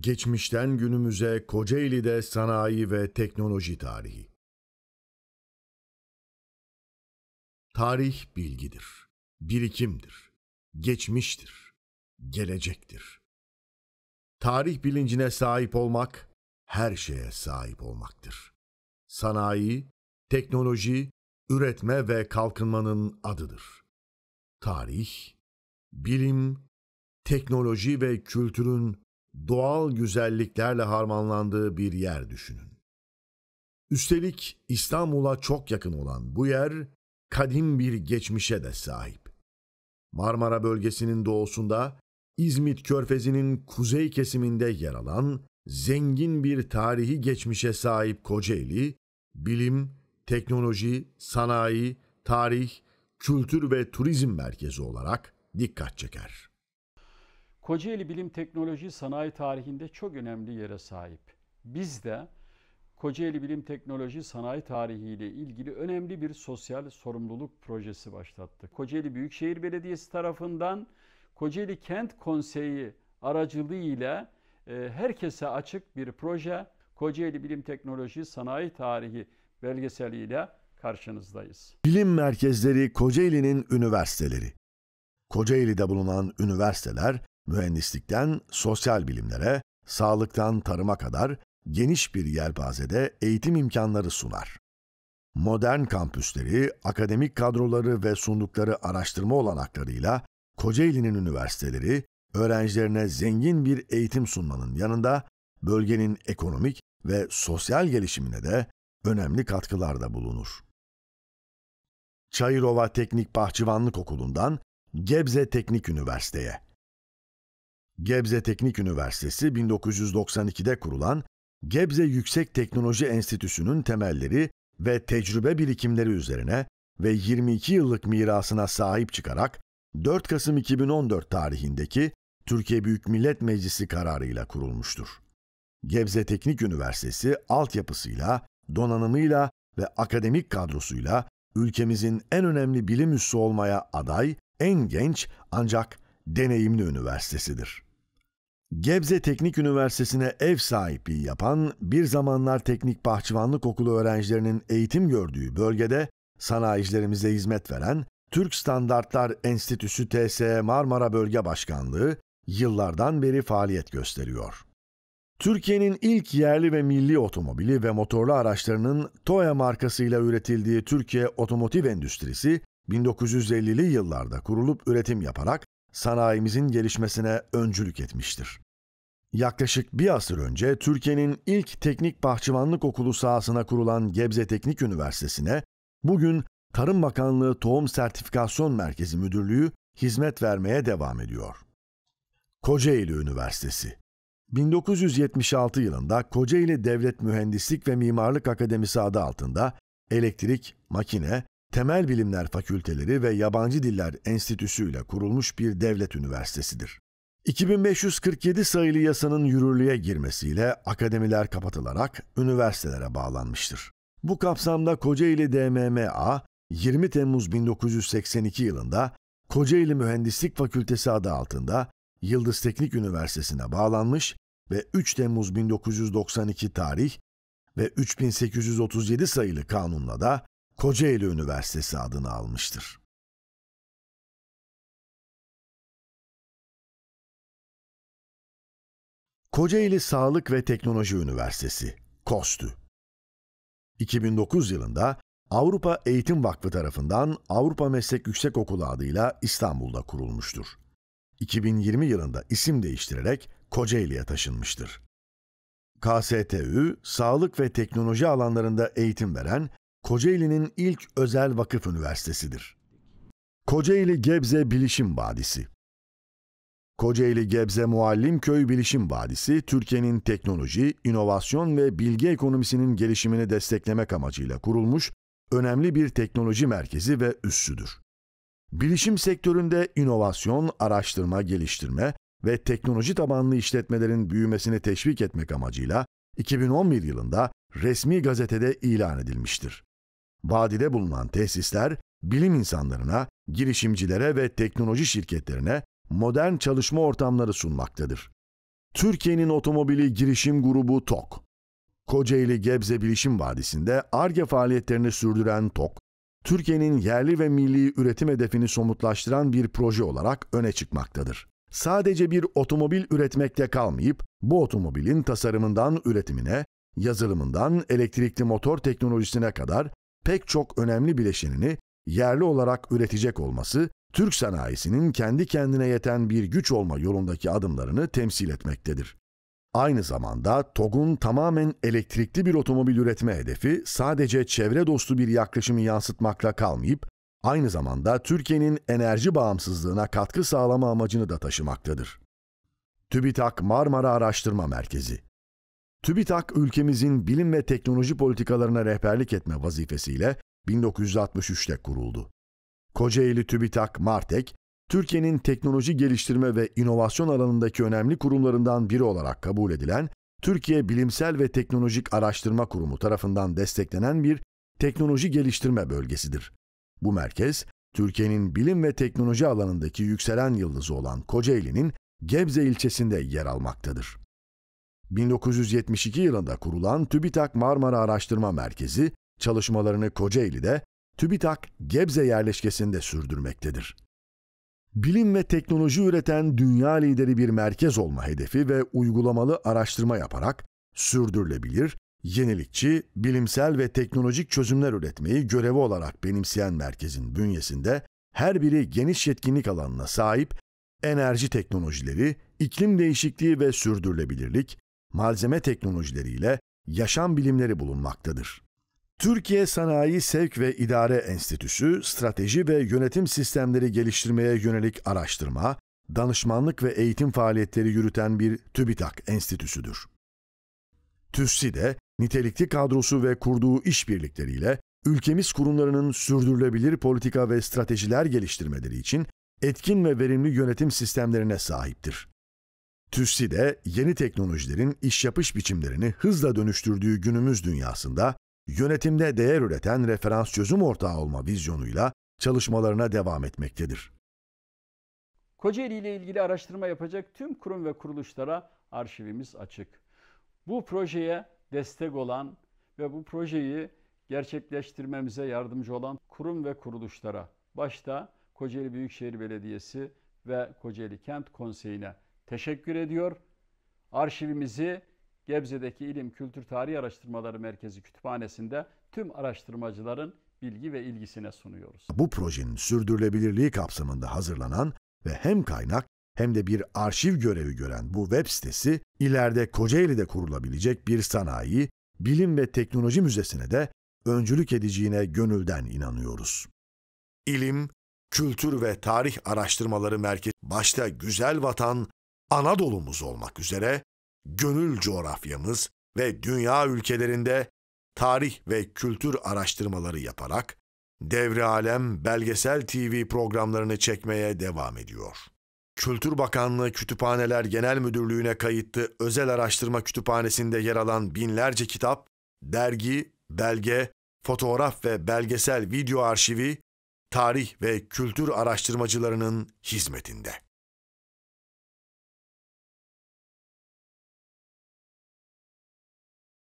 Geçmişten günümüze Kocaeli'de sanayi ve teknoloji tarihi. Tarih bilgidir, birikimdir, geçmiştir, gelecektir. Tarih bilincine sahip olmak, her şeye sahip olmaktır. Sanayi, teknoloji, üretme ve kalkınmanın adıdır. Tarih, bilim, teknoloji ve kültürün doğal güzelliklerle harmanlandığı bir yer düşünün. Üstelik İstanbul'a çok yakın olan bu yer kadim bir geçmişe de sahip. Marmara bölgesinin doğusunda İzmit Körfezi'nin kuzey kesiminde yer alan zengin bir tarihi geçmişe sahip Kocaeli, bilim, teknoloji, sanayi, tarih, kültür ve turizm merkezi olarak dikkat çeker. Kocaeli bilim teknoloji sanayi tarihinde çok önemli yere sahip. Biz de Kocaeli Bilim Teknoloji Sanayi Tarihi ile ilgili önemli bir sosyal sorumluluk projesi başlattık. Kocaeli Büyükşehir Belediyesi tarafından Kocaeli Kent Konseyi aracılığı ile herkese açık bir proje Kocaeli Bilim Teknoloji Sanayi Tarihi belgeseliyle karşınızdayız. Bilim merkezleri Kocaeli'nin üniversiteleri. Kocaeli'de bulunan üniversiteler mühendislikten sosyal bilimlere, sağlıktan tarıma kadar geniş bir yelpazede eğitim imkanları sunar. Modern kampüsleri, akademik kadroları ve sundukları araştırma olanaklarıyla Kocaeli'nin üniversiteleri öğrencilerine zengin bir eğitim sunmanın yanında bölgenin ekonomik ve sosyal gelişimine de önemli katkılarda bulunur. Çayırova Teknik Bahçıvanlık Okulu'ndan Gebze Teknik Üniversiteye Gebze Teknik Üniversitesi 1992'de kurulan Gebze Yüksek Teknoloji Enstitüsü'nün temelleri ve tecrübe birikimleri üzerine ve 22 yıllık mirasına sahip çıkarak 4 Kasım 2014 tarihindeki Türkiye Büyük Millet Meclisi kararıyla kurulmuştur. Gebze Teknik Üniversitesi altyapısıyla, donanımıyla ve akademik kadrosuyla ülkemizin en önemli bilim üssü olmaya aday, en genç ancak deneyimli üniversitesidir. Gebze Teknik Üniversitesi'ne ev sahipliği yapan, bir zamanlar teknik bahçıvanlık okulu öğrencilerinin eğitim gördüğü bölgede sanayicilerimize hizmet veren Türk Standartlar Enstitüsü TSE Marmara Bölge Başkanlığı yıllardan beri faaliyet gösteriyor. Türkiye'nin ilk yerli ve milli otomobili ve motorlu araçlarının Toya markasıyla üretildiği Türkiye Otomotiv Endüstrisi 1950'li yıllarda kurulup üretim yaparak sanayimizin gelişmesine öncülük etmiştir. Yaklaşık bir asır önce Türkiye'nin ilk teknik bahçıvanlık okulu sahasına kurulan Gebze Teknik Üniversitesi'ne bugün Tarım Bakanlığı Tohum Sertifikasyon Merkezi Müdürlüğü hizmet vermeye devam ediyor. Kocaeli Üniversitesi 1976 yılında Kocaeli Devlet Mühendislik ve Mimarlık Akademisi adı altında elektrik, makine, temel bilimler fakülteleri ve yabancı diller enstitüsü ile kurulmuş bir devlet üniversitesidir. 2547 sayılı yasanın yürürlüğe girmesiyle akademiler kapatılarak üniversitelere bağlanmıştır. Bu kapsamda Kocaeli DMMA 20 Temmuz 1982 yılında Kocaeli Mühendislik Fakültesi adı altında Yıldız Teknik Üniversitesi'ne bağlanmış ve 3 Temmuz 1992 tarih ve 3837 sayılı kanunla da Kocaeli Üniversitesi adını almıştır. Kocaeli Sağlık ve Teknoloji Üniversitesi, KOSTÜ. 2009 yılında Avrupa Eğitim Vakfı tarafından Avrupa Meslek Yüksekokulu adıyla İstanbul'da kurulmuştur. 2020 yılında isim değiştirerek Kocaeli'ye taşınmıştır. KSTÜ, sağlık ve teknoloji alanlarında eğitim veren Kocaeli'nin ilk özel vakıf üniversitesidir. Kocaeli Gebze Bilişim Vadisi Kocaeli Gebze Muallimköy Bilişim Vadisi, Türkiye'nin teknoloji, inovasyon ve bilgi ekonomisinin gelişimini desteklemek amacıyla kurulmuş önemli bir teknoloji merkezi ve üssüdür. Bilişim sektöründe inovasyon, araştırma, geliştirme ve teknoloji tabanlı işletmelerin büyümesini teşvik etmek amacıyla 2011 yılında resmi gazetede ilan edilmiştir. Vadide bulunan tesisler bilim insanlarına, girişimcilere ve teknoloji şirketlerine modern çalışma ortamları sunmaktadır. Türkiye'nin otomobili girişim grubu TOK. Kocaeli Gebze Bilişim Vadisi'nde ARGE faaliyetlerini sürdüren TOK, Türkiye'nin yerli ve milli üretim hedefini somutlaştıran bir proje olarak öne çıkmaktadır. Sadece bir otomobil üretmekte kalmayıp, bu otomobilin tasarımından üretimine, yazılımından elektrikli motor teknolojisine kadar pek çok önemli bileşenini yerli olarak üretecek olması Türk sanayisinin kendi kendine yeten bir güç olma yolundaki adımlarını temsil etmektedir. Aynı zamanda TOG'un tamamen elektrikli bir otomobil üretme hedefi sadece çevre dostu bir yaklaşımı yansıtmakla kalmayıp, aynı zamanda Türkiye'nin enerji bağımsızlığına katkı sağlama amacını da taşımaktadır. TÜBİTAK Marmara Araştırma Merkezi TÜBİTAK ülkemizin bilim ve teknoloji politikalarına rehberlik etme vazifesiyle 1963'te kuruldu. Kocaeli TÜBİTAK Martek, Türkiye'nin teknoloji geliştirme ve inovasyon alanındaki önemli kurumlarından biri olarak kabul edilen Türkiye Bilimsel ve Teknolojik Araştırma Kurumu tarafından desteklenen bir teknoloji geliştirme bölgesidir. Bu merkez, Türkiye'nin bilim ve teknoloji alanındaki yükselen yıldızı olan Kocaeli'nin Gebze ilçesinde yer almaktadır. 1972 yılında kurulan TÜBİTAK Marmara Araştırma Merkezi, çalışmalarını Kocaeli'de TÜBİTAK Gebze yerleşkesinde sürdürmektedir. Bilim ve teknoloji üreten dünya lideri bir merkez olma hedefi ve uygulamalı araştırma yaparak sürdürülebilir, yenilikçi, bilimsel ve teknolojik çözümler üretmeyi görevi olarak benimseyen merkezin bünyesinde her biri geniş yetkinlik alanına sahip enerji teknolojileri, iklim değişikliği ve sürdürülebilirlik, malzeme teknolojileriyle yaşam bilimleri bulunmaktadır. Türkiye Sanayi Sevk ve İdare Enstitüsü, strateji ve yönetim sistemleri geliştirmeye yönelik araştırma, danışmanlık ve eğitim faaliyetleri yürüten bir TÜBİTAK enstitüsüdür. TÜSSİ de nitelikli kadrosu ve kurduğu işbirlikleriyle ülkemiz kurumlarının sürdürülebilir politika ve stratejiler geliştirmeleri için etkin ve verimli yönetim sistemlerine sahiptir. TÜSİ de yeni teknolojilerin iş yapış biçimlerini hızla dönüştürdüğü günümüz dünyasında yönetimde değer üreten referans çözüm ortağı olma vizyonuyla çalışmalarına devam etmektedir. Kocaeli ile ilgili araştırma yapacak tüm kurum ve kuruluşlara arşivimiz açık. Bu projeye destek olan ve bu projeyi gerçekleştirmemize yardımcı olan kurum ve kuruluşlara, başta Kocaeli Büyükşehir Belediyesi ve Kocaeli Kent Konseyi'ne teşekkür ediyor. Arşivimizi Gebze'deki İlim Kültür Tarih Araştırmaları Merkezi kütüphanesinde tüm araştırmacıların bilgi ve ilgisine sunuyoruz. Bu projenin sürdürülebilirliği kapsamında hazırlanan ve hem kaynak hem de bir arşiv görevi gören bu web sitesi ileride Kocaeli'de kurulabilecek bir sanayi, bilim ve teknoloji müzesine de öncülük edeceğine gönülden inanıyoruz. İlim, Kültür ve Tarih Araştırmaları Merkezi başta güzel vatan Anadolu'muz olmak üzere gönül coğrafyamız ve dünya ülkelerinde tarih ve kültür araştırmaları yaparak devre alem belgesel TV programlarını çekmeye devam ediyor. Kültür Bakanlığı Kütüphaneler Genel Müdürlüğü'ne kayıtlı özel araştırma kütüphanesinde yer alan binlerce kitap, dergi, belge, fotoğraf ve belgesel video arşivi, tarih ve kültür araştırmacılarının hizmetinde.